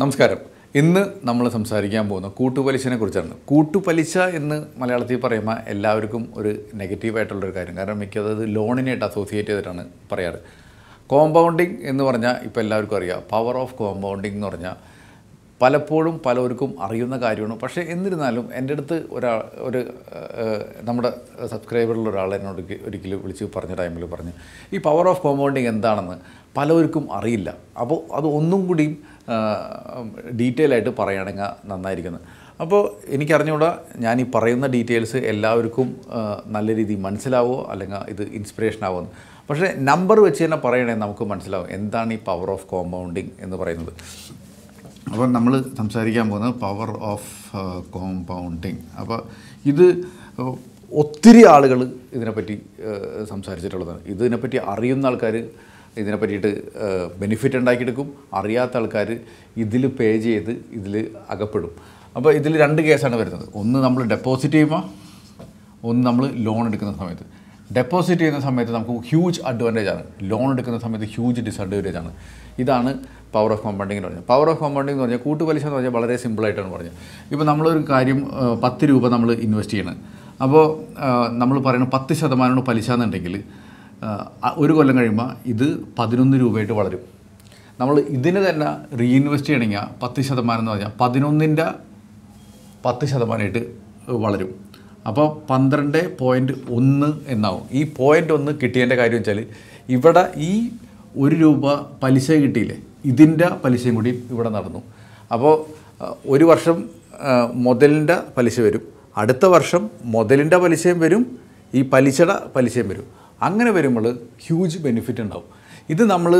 നമസ്കാരം ഇന്ന് നമ്മൾ സംസാരിക്കാൻ പോകുന്ന കൂട്ടുപലിശനെ കുറിച്ചാണ് കൂട്ടുപലിശ എന്ന് മലയാളത്തിൽ പറയുമ്പോൾ എല്ലാവർക്കും ഒരു നെഗറ്റീവായിട്ടുള്ളൊരു കാര്യം കാരണം മിക്കത് ലോണിനായിട്ട് അസോസിയേറ്റ് ചെയ്തിട്ടാണ് പറയാറ് കോമ്പൗണ്ടിങ് എന്ന് പറഞ്ഞാൽ ഇപ്പോൾ എല്ലാവർക്കും അറിയാം പവർ ഓഫ് കോമ്പൗണ്ടിങ് എന്ന് പറഞ്ഞാൽ പലപ്പോഴും പലവർക്കും അറിയുന്ന കാര്യമാണ് പക്ഷേ എന്നിരുന്നാലും എൻ്റെ അടുത്ത് ഒരാൾ ഒരു നമ്മുടെ സബ്സ്ക്രൈബറിൽ ഒരാൾ എന്നോട് ഒരിക്കലും വിളിച്ച് പറഞ്ഞ ടൈമിൽ പറഞ്ഞു ഈ പവർ ഓഫ് കോമ്പൗണ്ടിങ് എന്താണെന്ന് പലവർക്കും അറിയില്ല അപ്പോൾ അത് ഒന്നും കൂടിയും ഡീറ്റെയിൽ ആയിട്ട് പറയുകയാണെങ്കിൽ നന്നായിരിക്കുന്നത് അപ്പോൾ എനിക്കറിഞ്ഞുകൂടാ ഞാൻ ഈ പറയുന്ന ഡീറ്റെയിൽസ് എല്ലാവർക്കും നല്ല രീതിയിൽ മനസ്സിലാവുമോ അല്ലെങ്കിൽ ഇത് ഇൻസ്പിറേഷൻ ആവുമെന്ന് പക്ഷേ നമ്പർ വെച്ച് തന്നെ പറയണേ നമുക്ക് മനസ്സിലാവും എന്താണ് ഈ പവർ ഓഫ് കോമ്പൗണ്ടിങ് എന്ന് പറയുന്നത് അപ്പോൾ നമ്മൾ സംസാരിക്കാൻ പോകുന്നത് പവർ ഓഫ് കോമ്പൗണ്ടിങ് അപ്പോൾ ഇത് ഒത്തിരി ആളുകൾ ഇതിനെപ്പറ്റി സംസാരിച്ചിട്ടുള്ളതാണ് ഇതിനെപ്പറ്റി അറിയുന്ന ആൾക്കാർ ഇതിനെ പറ്റിയിട്ട് ബെനിഫിറ്റ് ഉണ്ടാക്കിയെടുക്കും അറിയാത്ത ആൾക്കാർ ഇതിൽ പേ ചെയ്ത് ഇതിൽ അകപ്പെടും അപ്പോൾ ഇതിൽ രണ്ട് കേസാണ് വരുന്നത് ഒന്ന് നമ്മൾ ഡെപ്പോസിറ്റ് ചെയ്യുമ്പോൾ ഒന്ന് നമ്മൾ ലോൺ എടുക്കുന്ന സമയത്ത് ഡെപ്പോസിറ്റ് ചെയ്യുന്ന സമയത്ത് നമുക്ക് ഹ്യൂജ് അഡ്വാൻറ്റേജ് ആണ് ലോൺ എടുക്കുന്ന സമയത്ത് ഹ്യൂജ് ഡിസഡ്വാൻറ്റേജ് ആണ് ഇതാണ് പവർ ഓഫ് കോമ്പൗണ്ടിംഗ് എന്ന് പറഞ്ഞാൽ പവർ ഓഫ് കോമ്പൗണ്ടിംഗ് എന്ന് പറഞ്ഞാൽ കൂട്ടുപലിശ എന്ന് പറഞ്ഞാൽ വളരെ സിമ്പിളായിട്ടാണ് പറഞ്ഞത് ഇപ്പോൾ നമ്മളൊരു കാര്യം പത്ത് രൂപ നമ്മൾ ഇൻവെസ്റ്റ് ചെയ്യണം അപ്പോൾ നമ്മൾ പറയുന്നത് പത്ത് ശതമാനമാണ് പലിശ എന്നുണ്ടെങ്കിൽ ഒരു കൊല്ലം കഴിയുമ്പോൾ ഇത് പതിനൊന്ന് രൂപയായിട്ട് വളരും നമ്മൾ ഇതിന് തന്നെ റീഇൻവെസ്റ്റ് ചെയ്യണമെങ്കിൽ പത്ത് ശതമാനം എന്ന് പറഞ്ഞാൽ പതിനൊന്നിൻ്റെ പത്ത് ശതമാനമായിട്ട് വളരും അപ്പോൾ പന്ത്രണ്ട് പോയിൻറ്റ് ഒന്ന് എന്നാവും ഈ പോയിൻ്റ് ഒന്ന് കിട്ടിയതിൻ്റെ കാര്യം വെച്ചാൽ ഇവിടെ ഈ ഒരു രൂപ പലിശ കിട്ടിയില്ലേ ഇതിൻ്റെ പലിശയും കൂടി ഇവിടെ നടന്നു അപ്പോൾ ഒരു വർഷം മുതലിൻ്റെ പലിശ വരും അടുത്ത വർഷം മുതലിൻ്റെ പലിശയും വരും ഈ പലിശയുടെ പലിശയും വരും അങ്ങനെ വരുമ്പോൾ ഹ്യൂജ് ബെനിഫിറ്റ് ഉണ്ടാവും ഇത് നമ്മൾ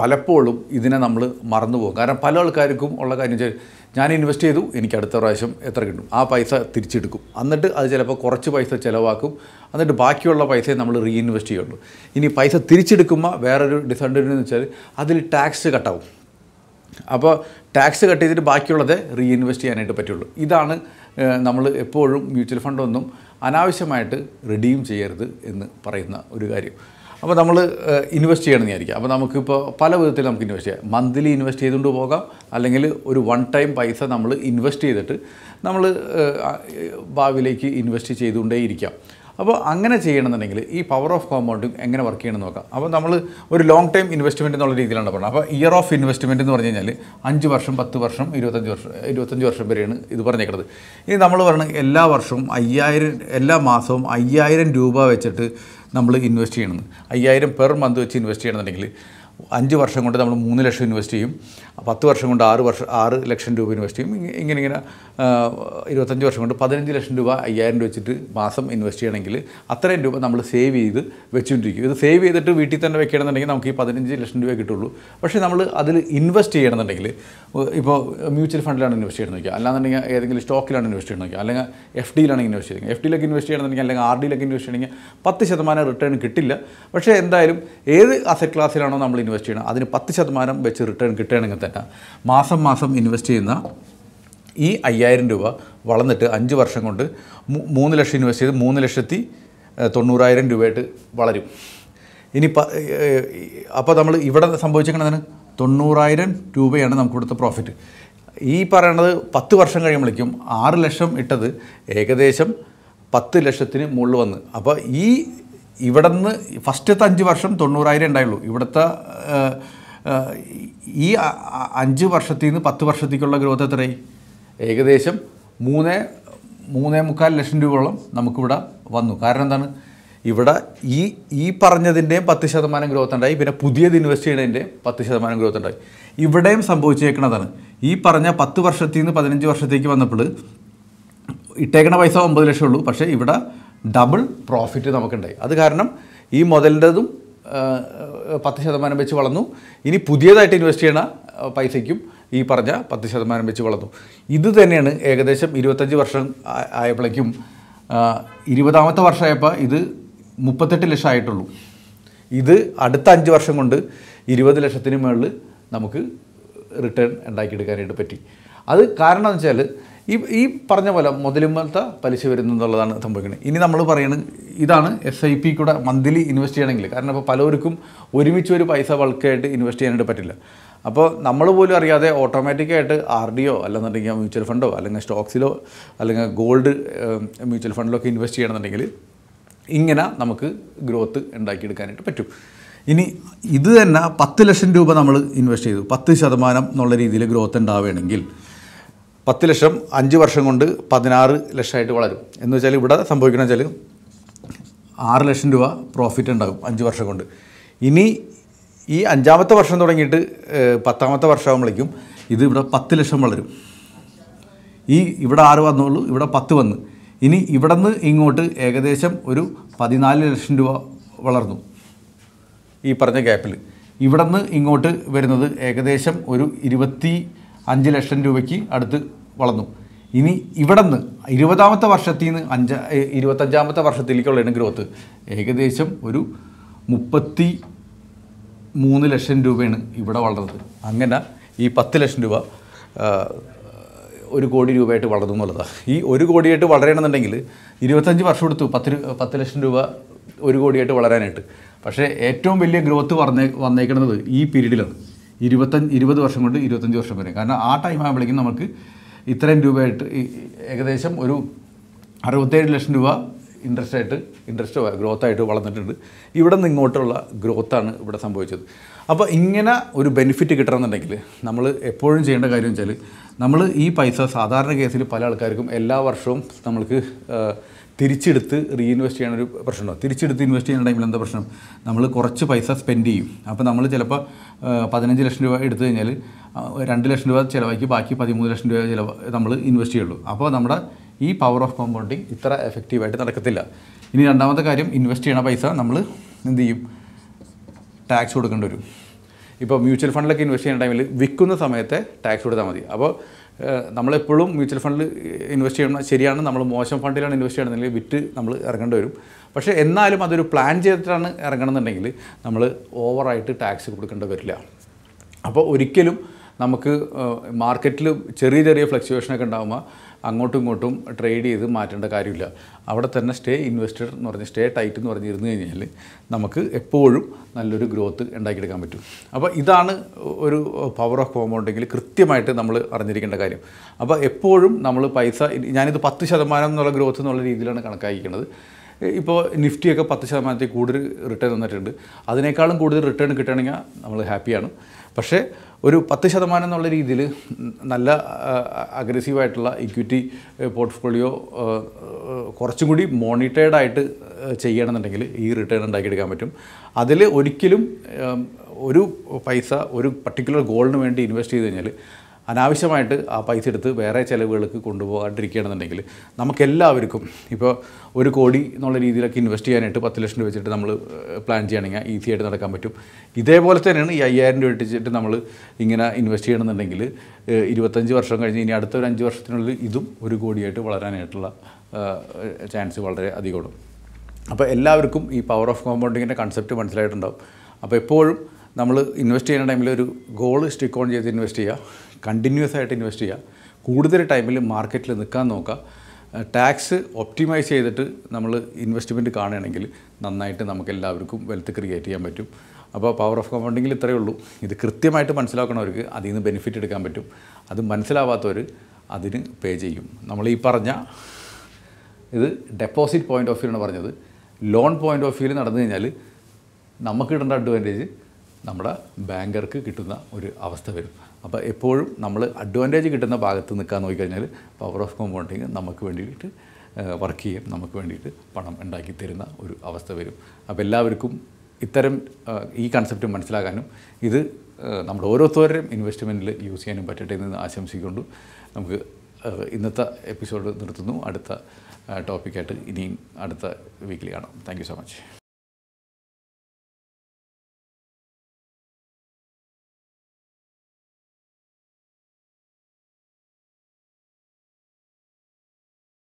പലപ്പോഴും ഇതിനെ നമ്മൾ മറന്നു പോകും കാരണം പല ആൾക്കാർക്കും ഉള്ള കാര്യം വെച്ചാൽ ഞാൻ ഇൻവെസ്റ്റ് ചെയ്തു എനിക്ക് അടുത്ത പ്രാവശ്യം എത്ര കിട്ടും ആ പൈസ തിരിച്ചെടുക്കും എന്നിട്ട് അത് ചിലപ്പോൾ കുറച്ച് പൈസ ചിലവാക്കും എന്നിട്ട് ബാക്കിയുള്ള പൈസയെ നമ്മൾ റീഇൻവെസ്റ്റ് ചെയ്യുള്ളൂ ഇനി പൈസ തിരിച്ചെടുക്കുമ്പോൾ വേറൊരു ഡിസഡ്വാൻറ്റേജ് എന്ന് വെച്ചാൽ അതിൽ ടാക്സ് കട്ടാവും അപ്പോൾ ടാക്സ് കട്ട് ചെയ്തിട്ട് ബാക്കിയുള്ളത് റീഇൻവെസ്റ്റ് ചെയ്യാനായിട്ട് പറ്റുള്ളൂ ഇതാണ് നമ്മൾ എപ്പോഴും മ്യൂച്വൽ ഫണ്ടൊന്നും അനാവശ്യമായിട്ട് റിഡീം ചെയ്യരുത് എന്ന് പറയുന്ന ഒരു കാര്യം അപ്പോൾ നമ്മൾ ഇൻവെസ്റ്റ് ചെയ്യണമെന്ന് വിചാരിക്കുക അപ്പോൾ നമുക്കിപ്പോൾ പല വിധത്തിൽ നമുക്ക് ഇൻവെസ്റ്റ് ചെയ്യാം മന്ത്ലി ഇൻവെസ്റ്റ് ചെയ്തുകൊണ്ട് പോകാം അല്ലെങ്കിൽ ഒരു വൺ ടൈം പൈസ നമ്മൾ ഇൻവെസ്റ്റ് ചെയ്തിട്ട് നമ്മൾ ഭാവിയിലേക്ക് ഇൻവെസ്റ്റ് ചെയ്തുകൊണ്ടേയിരിക്കാം അപ്പോൾ അങ്ങനെ ചെയ്യണമെന്നുണ്ടെങ്കിൽ ഈ പവർ ഓഫ് കോമ്പൗണ്ടിങ് എങ്ങനെ വർക്ക് ചെയ്യണമെന്ന് നോക്കാം അപ്പോൾ നമ്മൾ ഒരു ലോങ് ടൈം ഇൻവെസ്റ്റ്മെൻറ്റ് എന്നുള്ള രീതിയിലാണ് പറഞ്ഞത് അപ്പോൾ ഇയർ ഓഫ് ഇൻവെസ്റ്റ്മെൻറ്റ് എന്ന് പറഞ്ഞു കഴിഞ്ഞാൽ അഞ്ച് വർഷം പത്ത് വർഷം ഇരുപത്തഞ്ച് വർഷം ഇരുപത്തഞ്ച് വർഷം വരെയാണ് ഇത് പറഞ്ഞേക്കുന്നത് ഇനി നമ്മൾ പറയുന്നത് എല്ലാ വർഷവും അയ്യായിരം എല്ലാ മാസവും അയ്യായിരം രൂപ വെച്ചിട്ട് നമ്മൾ ഇൻവെസ്റ്റ് ചെയ്യണം അയ്യായിരം പെർ മന്ത് വെച്ച് ഇൻവെസ്റ്റ് ചെയ്യണമെന്നുണ്ടെങ്കിൽ അഞ്ച് വർഷം കൊണ്ട് നമ്മൾ മൂന്ന് ലക്ഷം ഇൻവെസ്റ്റ് ചെയ്യും പത്ത് വർഷം കൊണ്ട് ആറ് വർഷം ആറ് ലക്ഷം രൂപ ഇൻവെസ്റ്റ് ചെയ്യും ഇങ്ങനെ ഇങ്ങനെ ഇരുപത്തഞ്ച് വർഷം കൊണ്ട് പതിനഞ്ച് ലക്ഷം രൂപ അയ്യായിരം രൂപ വെച്ചിട്ട് മാസം ഇൻവെസ്റ്റ് ചെയ്യണമെങ്കിൽ അത്രയും രൂപ നമ്മൾ സേവ് ചെയ്ത് വെച്ചുകൊണ്ടിരിക്കും ഇത് സേവ് ചെയ്തിട്ട് വീട്ടിൽ തന്നെ വെക്കണമെന്നുണ്ടെങ്കിൽ നമുക്ക് ഈ പതിനഞ്ച് ലക്ഷം രൂപ കിട്ടുള്ളൂ പക്ഷേ നമ്മൾ അതിൽ ഇൻവെസ്റ്റ് ചെയ്യണമെന്നുണ്ടെങ്കിൽ ഇപ്പോൾ മ്യൂച്വൽ ഫണ്ടിലാണ് ഇൻവെസ്റ്റ് ചെയ്യണം നോക്കുക അല്ലാന്നുണ്ടെങ്കിൽ ഏതെങ്കിലും സ്റ്റോക്കിലാണ് ഇൻവെസ്റ്റ് ചെയ്യണം നോക്കുക അല്ലെങ്കിൽ എഫ് ഡിയിലാണ് ഇൻവെസ്റ്റ് ചെയ്യുന്നത് എഫ് ഡിയിലൊക്കെ ഇൻവെസ്റ്റ് ചെയ്യണമെന്നുണ്ടെങ്കിൽ അല്ലെങ്കിൽ ആർ ഡിയിലൊക്കെ ഇൻവെസ്റ്റ് ചെയ്യണമെങ്കിൽ പത്ത് ശതമാനം റിട്ടേൺ കിട്ടില്ല പക്ഷേ എന്തായാലും ഏത് അസറ്റ് ക്ലാസ്സിലാണോ നമ്മൾ ഇൻവെസ്റ്റ് ചെയ്യണം അതിന് പത്ത് ശതമാനം വെച്ച് റിട്ടേൺ കിട്ടണമെങ്കിൽ തന്നെ ഡാറ്റ മാസം മാസം ഇൻവെസ്റ്റ് ചെയ്യുന്ന ഈ അയ്യായിരം രൂപ വളർന്നിട്ട് അഞ്ച് വർഷം കൊണ്ട് മൂന്ന് ലക്ഷം ഇൻവെസ്റ്റ് ചെയ്ത് മൂന്ന് ലക്ഷത്തി തൊണ്ണൂറായിരം രൂപയായിട്ട് വളരും ഇനി അപ്പോൾ നമ്മൾ ഇവിടെ സംഭവിച്ചിരിക്കണതിന് തൊണ്ണൂറായിരം രൂപയാണ് നമുക്ക് ഇവിടുത്തെ പ്രോഫിറ്റ് ഈ പറയണത് പത്ത് വർഷം കഴിയുമ്പോഴേക്കും ആറ് ലക്ഷം ഇട്ടത് ഏകദേശം പത്ത് ലക്ഷത്തിന് മുകളിൽ വന്ന് അപ്പോൾ ഈ നിന്ന് ഫസ്റ്റത്തെ അഞ്ച് വർഷം തൊണ്ണൂറായിരം ഉണ്ടായുള്ളൂ ഇവിടുത്തെ ഈ അഞ്ച് വർഷത്തിൽ നിന്ന് പത്ത് വർഷത്തേക്കുള്ള ഗ്രോത്ത് എത്രയായി ഏകദേശം മൂന്ന് മൂന്നേ മുക്കാൽ ലക്ഷം രൂപയോളം നമുക്കിവിടെ വന്നു കാരണം എന്താണ് ഇവിടെ ഈ ഈ പറഞ്ഞതിൻ്റെയും പത്ത് ശതമാനം ഗ്രോത്ത് ഉണ്ടായി പിന്നെ പുതിയത് ഇൻവെസ്റ്റ് ചെയ്യുന്നതിൻ്റെയും പത്ത് ശതമാനം ഗ്രോത്ത് ഉണ്ടായി ഇവിടെയും സംഭവിച്ചേക്കുന്നതാണ് ഈ പറഞ്ഞ പത്ത് വർഷത്തിൽ നിന്ന് പതിനഞ്ച് വർഷത്തേക്ക് വന്നപ്പോൾ ഇട്ടേക്കണ പൈസ ഒമ്പത് ലക്ഷം ഉള്ളൂ പക്ഷേ ഇവിടെ ഡബിൾ പ്രോഫിറ്റ് നമുക്കുണ്ടായി അത് കാരണം ഈ മുതലിൻ്റെതും പത്ത് ശതമാനം വെച്ച് വളർന്നു ഇനി പുതിയതായിട്ട് ഇൻവെസ്റ്റ് ചെയ്യണ പൈസയ്ക്കും ഈ പറഞ്ഞ പത്ത് ശതമാനം വെച്ച് വളർന്നു ഇത് തന്നെയാണ് ഏകദേശം ഇരുപത്തഞ്ച് വർഷം ആയപ്പോഴേക്കും ഇരുപതാമത്തെ വർഷമായപ്പോൾ ഇത് മുപ്പത്തെട്ട് ലക്ഷം ആയിട്ടുള്ളൂ ഇത് അടുത്ത അഞ്ച് വർഷം കൊണ്ട് ഇരുപത് ലക്ഷത്തിന് മുകളിൽ നമുക്ക് റിട്ടേൺ ഉണ്ടാക്കിയെടുക്കാനായിട്ട് പറ്റി അത് കാരണം എന്ന് വെച്ചാൽ ഈ ഈ പറഞ്ഞ പോലെ മുതലുമലത്തെ പലിശ വരുന്നു എന്നുള്ളതാണ് സംഭവിക്കുന്നത് ഇനി നമ്മൾ പറയുന്നത് ഇതാണ് എസ് ഐ പി കൂടെ മന്ത്ലി ഇൻവെസ്റ്റ് ചെയ്യണമെങ്കിൽ കാരണം ഇപ്പോൾ പലവർക്കും ഒരുമിച്ച് ഒരു പൈസ ബൾക്കായിട്ട് ഇൻവെസ്റ്റ് ചെയ്യാനായിട്ട് പറ്റില്ല അപ്പോൾ നമ്മൾ പോലും അറിയാതെ ഓട്ടോമാറ്റിക്കായിട്ട് ആർ ഡിയോ അല്ലെന്നുണ്ടെങ്കിൽ മ്യൂച്വൽ ഫണ്ടോ അല്ലെങ്കിൽ സ്റ്റോക്സിലോ അല്ലെങ്കിൽ ഗോൾഡ് മ്യൂച്വൽ ഫണ്ടിലോ ഒക്കെ ഇൻവെസ്റ്റ് ചെയ്യണമെന്നുണ്ടെങ്കിൽ ഇങ്ങനെ നമുക്ക് ഗ്രോത്ത് ഉണ്ടാക്കിയെടുക്കാനായിട്ട് പറ്റും ഇനി ഇത് തന്നെ പത്ത് ലക്ഷം രൂപ നമ്മൾ ഇൻവെസ്റ്റ് ചെയ്തു പത്ത് ശതമാനം എന്നുള്ള രീതിയിൽ ഗ്രോത്ത് ഉണ്ടാവുകയാണെങ്കിൽ പത്ത് ലക്ഷം അഞ്ച് വർഷം കൊണ്ട് പതിനാറ് ലക്ഷമായിട്ട് വളരും എന്ന് വെച്ചാൽ ഇവിടെ സംഭവിക്കണം വെച്ചാൽ ആറ് ലക്ഷം രൂപ പ്രോഫിറ്റ് ഉണ്ടാകും അഞ്ച് വർഷം കൊണ്ട് ഇനി ഈ അഞ്ചാമത്തെ വർഷം തുടങ്ങിയിട്ട് പത്താമത്തെ വർഷമാകുമ്പോഴേക്കും ഇത് ഇവിടെ പത്ത് ലക്ഷം വളരും ഈ ഇവിടെ ആറ് വന്നുള്ളൂ ഇവിടെ പത്ത് വന്ന് ഇനി ഇവിടെ നിന്ന് ഇങ്ങോട്ട് ഏകദേശം ഒരു പതിനാല് ലക്ഷം രൂപ വളർന്നു ഈ പറഞ്ഞ ഗ്യാപ്പിൽ ഇവിടെ നിന്ന് ഇങ്ങോട്ട് വരുന്നത് ഏകദേശം ഒരു ഇരുപത്തി അഞ്ച് ലക്ഷം രൂപയ്ക്ക് അടുത്ത് വളർന്നു ഇനി ഇവിടെ നിന്ന് ഇരുപതാമത്തെ വർഷത്തിൽ നിന്ന് അഞ്ച ഇരുപത്തഞ്ചാമത്തെ വർഷത്തിലേക്കുള്ളതാണ് ഗ്രോത്ത് ഏകദേശം ഒരു മുപ്പത്തി മൂന്ന് ലക്ഷം രൂപയാണ് ഇവിടെ വളർന്നത് അങ്ങനെ ഈ പത്ത് ലക്ഷം രൂപ ഒരു കോടി രൂപയായിട്ട് വളർന്നു എന്നുള്ളതാണ് ഈ ഒരു കോടിയായിട്ട് വളരണമെന്നുണ്ടെങ്കിൽ ഇരുപത്തഞ്ച് വർഷം എടുത്തു പത്ത് പത്ത് ലക്ഷം രൂപ ഒരു കോടിയായിട്ട് വളരാനായിട്ട് പക്ഷേ ഏറ്റവും വലിയ ഗ്രോത്ത് വന്നേ വന്നേക്കുന്നത് ഈ പീരീഡിലാണ് ഇരുപത്തഞ്ച് ഇരുപത് വർഷം കൊണ്ട് ഇരുപത്തഞ്ച് വർഷം വരെ കാരണം ആ ടൈം ആകുമ്പോഴേക്കും നമുക്ക് ഇത്രയും രൂപയായിട്ട് ഏകദേശം ഒരു അറുപത്തേഴ് ലക്ഷം രൂപ ഇൻട്രസ്റ്റ് ആയിട്ട് ഇൻട്രസ്റ്റ് ഗ്രോത്ത് ആയിട്ട് വളർന്നിട്ടുണ്ട് ഇവിടെ നിന്ന് ഇങ്ങോട്ടുള്ള ഗ്രോത്താണ് ഇവിടെ സംഭവിച്ചത് അപ്പോൾ ഇങ്ങനെ ഒരു ബെനിഫിറ്റ് കിട്ടണമെന്നുണ്ടെങ്കിൽ നമ്മൾ എപ്പോഴും ചെയ്യേണ്ട കാര്യം വെച്ചാൽ നമ്മൾ ഈ പൈസ സാധാരണ കേസിൽ പല ആൾക്കാർക്കും എല്ലാ വർഷവും നമ്മൾക്ക് തിരിച്ചെടുത്ത് റീഇൻവെസ്റ്റ് ചെയ്യണ ഒരു പ്രശ്നമാണ് തിരിച്ചെടുത്ത് ഇൻവെസ്റ്റ് ചെയ്യുന്ന ടൈമിൽ എന്താ പ്രശ്നം നമ്മൾ കുറച്ച് പൈസ സ്പെൻഡ് ചെയ്യും അപ്പോൾ നമ്മൾ ചിലപ്പോൾ പതിനഞ്ച് ലക്ഷം രൂപ എടുത്തു കഴിഞ്ഞാൽ രണ്ട് ലക്ഷം രൂപ ചിലവാക്കി ബാക്കി പതിമൂന്ന് ലക്ഷം രൂപ ചിലവ് നമ്മൾ ഇൻവെസ്റ്റ് ചെയ്യുള്ളൂ അപ്പോൾ നമ്മുടെ ഈ പവർ ഓഫ് കോമ്പൗണ്ടിങ് ഇത്ര എഫക്റ്റീവായിട്ട് നടക്കത്തില്ല ഇനി രണ്ടാമത്തെ കാര്യം ഇൻവെസ്റ്റ് ചെയ്യണ പൈസ നമ്മൾ എന്ത് ചെയ്യും ടാക്സ് കൊടുക്കേണ്ടി വരും ഇപ്പോൾ മ്യൂച്വൽ ഫണ്ടിലൊക്കെ ഇൻവെസ്റ്റ് ചെയ്യുന്ന ടൈമിൽ വിൽക്കുന്ന സമയത്തെ ടാക്സ് കൊടുത്താൽ മതി അപ്പോൾ നമ്മളെപ്പോഴും മ്യൂച്വൽ ഫണ്ടിൽ ഇൻവെസ്റ്റ് ചെയ്യണം ശരിയാണ് നമ്മൾ മോശം ഫണ്ടിലാണ് ഇൻവെസ്റ്റ് ചെയ്യണമെന്നുണ്ടെങ്കിൽ വിറ്റ് നമ്മൾ ഇറങ്ങേണ്ടി വരും പക്ഷേ എന്നാലും അതൊരു പ്ലാൻ ചെയ്തിട്ടാണ് ഇറങ്ങണമെന്നുണ്ടെങ്കിൽ നമ്മൾ ഓവറായിട്ട് ടാക്സ് കൊടുക്കേണ്ടി വരില്ല അപ്പോൾ ഒരിക്കലും നമുക്ക് മാർക്കറ്റിൽ ചെറിയ ചെറിയ ഫ്ലക്ച്വേഷനൊക്കെ ഉണ്ടാകുമ്പോൾ അങ്ങോട്ടും ഇങ്ങോട്ടും ട്രേഡ് ചെയ്ത് മാറ്റേണ്ട കാര്യമില്ല അവിടെ തന്നെ സ്റ്റേ ഇൻവെസ്റ്റർ എന്ന് പറഞ്ഞ് സ്റ്റേ ടൈറ്റ് എന്ന് പറഞ്ഞ് ഇരുന്ന് കഴിഞ്ഞാൽ നമുക്ക് എപ്പോഴും നല്ലൊരു ഗ്രോത്ത് ഉണ്ടാക്കിയെടുക്കാൻ പറ്റും അപ്പോൾ ഇതാണ് ഒരു പവർ ഓഫ് കോമ്പൗണ്ടെങ്കിൽ കൃത്യമായിട്ട് നമ്മൾ അറിഞ്ഞിരിക്കേണ്ട കാര്യം അപ്പോൾ എപ്പോഴും നമ്മൾ പൈസ ഞാനിത് പത്ത് ശതമാനം എന്നുള്ള ഗ്രോത്ത് എന്നുള്ള രീതിയിലാണ് കണക്കാക്കിക്കുന്നത് ഇപ്പോൾ നിഫ്റ്റിയൊക്കെ പത്ത് ശതമാനത്തിൽ കൂടുതൽ റിട്ടേൺ തന്നിട്ടുണ്ട് അതിനേക്കാളും കൂടുതൽ റിട്ടേൺ കിട്ടണമെങ്കിൽ നമ്മൾ ഹാപ്പിയാണ് പക്ഷേ ഒരു പത്ത് ശതമാനം എന്നുള്ള രീതിയിൽ നല്ല അഗ്രസീവായിട്ടുള്ള ഇക്വിറ്റി പോർട്ട്ഫോളിയോ കുറച്ചും കൂടി മോണിറ്റേഡ് ആയിട്ട് ചെയ്യണമെന്നുണ്ടെങ്കിൽ ഈ റിട്ടേൺ ഉണ്ടാക്കിയെടുക്കാൻ പറ്റും അതിൽ ഒരിക്കലും ഒരു പൈസ ഒരു പർട്ടിക്കുലർ ഗോളിന് വേണ്ടി ഇൻവെസ്റ്റ് ചെയ്ത് കഴിഞ്ഞാൽ അനാവശ്യമായിട്ട് ആ പൈസ എടുത്ത് വേറെ ചിലവുകൾക്ക് കൊണ്ടുപോകാണ്ടിരിക്കുകയാണെന്നുണ്ടെങ്കിൽ നമുക്കെല്ലാവർക്കും ഇപ്പോൾ ഒരു കോടി എന്നുള്ള രീതിയിലൊക്കെ ഇൻവെസ്റ്റ് ചെയ്യാനായിട്ട് പത്ത് ലക്ഷം രൂപ വെച്ചിട്ട് നമ്മൾ പ്ലാൻ ചെയ്യുകയാണെങ്കിൽ ഈസി ആയിട്ട് നടക്കാൻ പറ്റും ഇതേപോലെ തന്നെയാണ് ഈ അയ്യായിരം രൂപ വെച്ചിട്ട് നമ്മൾ ഇങ്ങനെ ഇൻവെസ്റ്റ് ചെയ്യണമെന്നുണ്ടെങ്കിൽ ഇരുപത്തഞ്ച് വർഷം കഴിഞ്ഞ് ഇനി അടുത്ത ഒരു അഞ്ച് വർഷത്തിനുള്ളിൽ ഇതും ഒരു കോടിയായിട്ട് വളരാനായിട്ടുള്ള ചാൻസ് വളരെ അധികമാണ് അപ്പോൾ എല്ലാവർക്കും ഈ പവർ ഓഫ് കോമ്പൗണ്ടിങ്ങിൻ്റെ കൺസെപ്റ്റ് മനസ്സിലായിട്ടുണ്ടാവും അപ്പോൾ എപ്പോഴും നമ്മൾ ഇൻവെസ്റ്റ് ചെയ്യുന്ന ടൈമിൽ ഒരു ഗോൾ സ്റ്റിക്ക് ഓൺ ചെയ്ത് ഇൻവെസ്റ്റ് ചെയ്യുക കണ്ടിന്യൂസ് ആയിട്ട് ഇൻവെസ്റ്റ് ചെയ്യുക കൂടുതൽ ടൈമിൽ മാർക്കറ്റിൽ നിൽക്കാൻ നോക്കുക ടാക്സ് ഒപ്റ്റിമൈസ് ചെയ്തിട്ട് നമ്മൾ ഇൻവെസ്റ്റ്മെൻറ്റ് കാണുകയാണെങ്കിൽ നന്നായിട്ട് നമുക്ക് എല്ലാവർക്കും വെൽത്ത് ക്രിയേറ്റ് ചെയ്യാൻ പറ്റും അപ്പോൾ പവർ ഓഫ് കമ്പൗണ്ടിങ്ങിൽ ഇത്രയേ ഉള്ളൂ ഇത് കൃത്യമായിട്ട് മനസ്സിലാക്കണവർക്ക് അതിൽ നിന്ന് ബെനിഫിറ്റ് എടുക്കാൻ പറ്റും അത് മനസ്സിലാവാത്തവർ അതിന് പേ ചെയ്യും നമ്മൾ ഈ പറഞ്ഞ ഇത് ഡെപ്പോസിറ്റ് പോയിൻ്റ് ഓഫ് വ്യൂ എന്ന് പറഞ്ഞത് ലോൺ പോയിൻ്റ് ഓഫ് വ്യൂവിൽ നടന്നു കഴിഞ്ഞാൽ നമുക്ക് കിട്ടേണ്ട അഡ്വാൻറ്റേജ് നമ്മുടെ ബാങ്കർക്ക് കിട്ടുന്ന ഒരു അവസ്ഥ വരും അപ്പോൾ എപ്പോഴും നമ്മൾ അഡ്വാൻറ്റേജ് കിട്ടുന്ന ഭാഗത്ത് നിൽക്കാൻ നോക്കിക്കഴിഞ്ഞാൽ പവർ ഓഫ് കോമ്പൗണ്ടിങ് നമുക്ക് വേണ്ടിയിട്ട് വർക്ക് ചെയ്യും നമുക്ക് വേണ്ടിയിട്ട് പണം ഉണ്ടാക്കി തരുന്ന ഒരു അവസ്ഥ വരും അപ്പോൾ എല്ലാവർക്കും ഇത്തരം ഈ കൺസെപ്റ്റ് മനസ്സിലാക്കാനും ഇത് നമ്മുടെ ഓരോരുത്തരും ഇൻവെസ്റ്റ്മെൻറ്റിൽ യൂസ് ചെയ്യാനും പറ്റട്ടെ എന്ന് ആശംസിക്കൊണ്ട് നമുക്ക് ഇന്നത്തെ എപ്പിസോഡ് നിർത്തുന്നു അടുത്ത ടോപ്പിക്കായിട്ട് ഇനിയും അടുത്ത വീക്കിലി കാണാം താങ്ക് സോ മച്ച്